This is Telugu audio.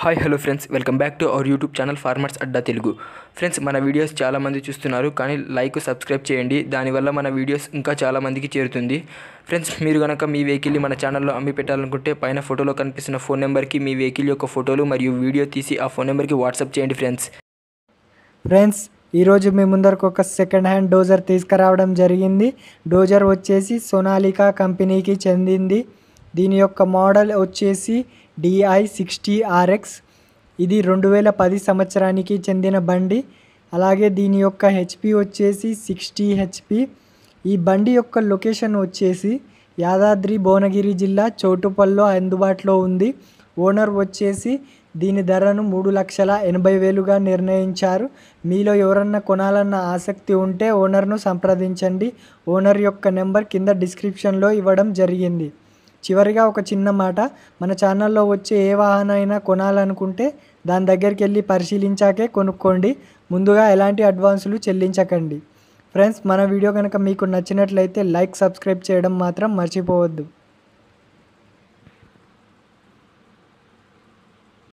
hi hello friends welcome back to our YouTube channel Farmers Adda Telugu friends మన వీడియోస్ చాలామంది చూస్తున్నారు కానీ లైక్ సబ్స్క్రైబ్ చేయండి దానివల్ల మన వీడియోస్ ఇంకా చాలామందికి చేరుతుంది ఫ్రెండ్స్ మీరు కనుక మీ వెహికల్ని మన ఛానల్లో అమ్మి పెట్టాలనుకుంటే పైన ఫోటోలో కనిపిస్తున్న ఫోన్ నెంబర్కి మీ వెహికల్ యొక్క ఫోటోలు మరియు వీడియో తీసి ఆ ఫోన్ నెంబర్కి వాట్సాప్ చేయండి ఫ్రెండ్స్ ఫ్రెండ్స్ ఈరోజు మీ ముందరకు ఒక సెకండ్ హ్యాండ్ డోజర్ తీసుకురావడం జరిగింది డోజర్ వచ్చేసి సోనాలికా కంపెనీకి చెందింది దీని యొక్క మోడల్ వచ్చేసి డిఐ సిక్స్టీ ఆర్ఎక్స్ ఇది రెండు వేల పది సంవత్సరానికి చెందిన బండి అలాగే దీని యొక్క హెచ్పి వచ్చేసి సిక్స్టీ హెచ్పి ఈ బండి యొక్క లొకేషన్ వచ్చేసి యాదాద్రి భువనగిరి జిల్లా చోటుపల్లి అందుబాటులో ఉంది ఓనర్ వచ్చేసి దీని ధరను మూడు లక్షల ఎనభై వేలుగా నిర్ణయించారు మీలో ఎవరన్నా కొనాలన్న ఆసక్తి ఉంటే ఓనర్ను సంప్రదించండి ఓనర్ యొక్క నెంబర్ కింద డిస్క్రిప్షన్లో ఇవ్వడం జరిగింది చివరిగా ఒక చిన్న మాట మన ఛానల్లో వచ్చే ఏ అయినా కొనాలనుకుంటే దాని దగ్గరికి వెళ్ళి పరిశీలించాకే కొనుక్కోండి ముందుగా ఎలాంటి అడ్వాన్సులు చెల్లించకండి ఫ్రెండ్స్ మన వీడియో కనుక మీకు నచ్చినట్లయితే లైక్ సబ్స్క్రైబ్ చేయడం మాత్రం మర్చిపోవద్దు